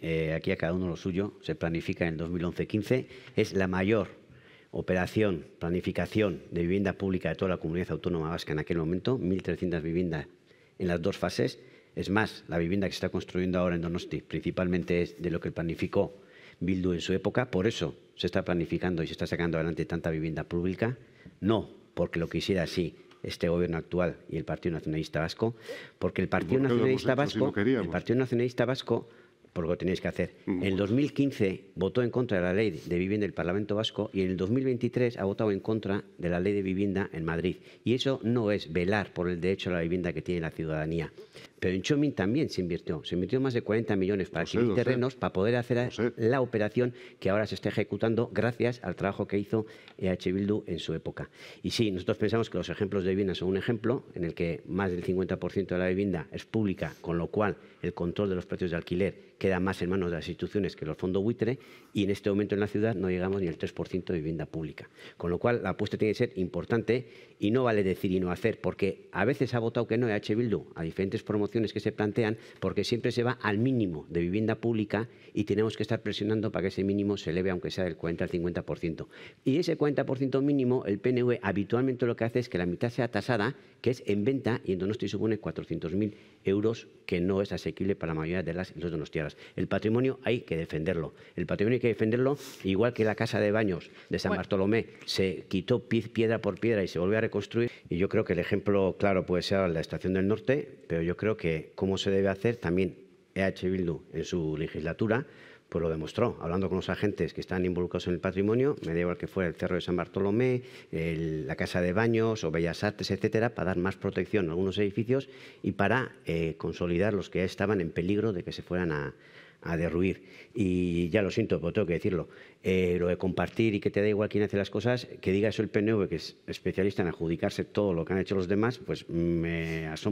Eh, aquí a cada uno lo suyo, se planifica en 2011-15, es la mayor operación, planificación de vivienda pública de toda la comunidad autónoma vasca en aquel momento, 1.300 viviendas en las dos fases. Es más, la vivienda que se está construyendo ahora en Donosti principalmente es de lo que planificó Bildu en su época, por eso se está planificando y se está sacando adelante tanta vivienda pública, no porque lo quisiera así este gobierno actual y el Partido Nacionalista Vasco, porque el Partido Nacionalista Vasco, el Partido Nacionalista Vasco por lo que tenéis que hacer. Mm. En el 2015 votó en contra de la ley de vivienda del Parlamento Vasco y en el 2023 ha votado en contra de la ley de vivienda en Madrid. Y eso no es velar por el derecho a la vivienda que tiene la ciudadanía. Pero en Chomín también se invirtió. Se invirtió más de 40 millones para adquirir terrenos, para poder hacer la operación que ahora se está ejecutando gracias al trabajo que hizo EH Bildu en su época. Y sí, nosotros pensamos que los ejemplos de vivienda son un ejemplo en el que más del 50% de la vivienda es pública, con lo cual el control de los precios de alquiler queda más en manos de las instituciones que los fondos buitre y en este momento en la ciudad no llegamos ni al 3% de vivienda pública. Con lo cual la apuesta tiene que ser importante y no vale decir y no hacer, porque a veces ha votado que no EH Bildu a diferentes promociones que se plantean, porque siempre se va al mínimo de vivienda pública y tenemos que estar presionando para que ese mínimo se eleve aunque sea del 40 al 50%. Y ese 40% mínimo, el PNV habitualmente lo que hace es que la mitad sea tasada, que es en venta y en Donosti supone 400.000 euros, que no es asequible para la mayoría de las los donostiaras. El patrimonio hay que defenderlo. El patrimonio hay que defenderlo, igual que la casa de baños de San Bartolomé se quitó piedra por piedra y se volvió a reconstruir. Y yo creo que el ejemplo claro puede ser la Estación del Norte, pero yo creo que cómo se debe hacer también EH Bildu en su legislatura pues lo demostró, hablando con los agentes que están involucrados en el patrimonio, me da igual que fuera el Cerro de San Bartolomé, la Casa de Baños o Bellas Artes, etcétera, para dar más protección a algunos edificios y para eh, consolidar los que ya estaban en peligro de que se fueran a, derruir. Y ya lo siento, pero tengo que decirlo. Eh, lo de compartir y que te da igual quién hace las cosas, que diga eso el PNV, que es especialista en adjudicarse todo lo que han hecho los demás, pues me asombra.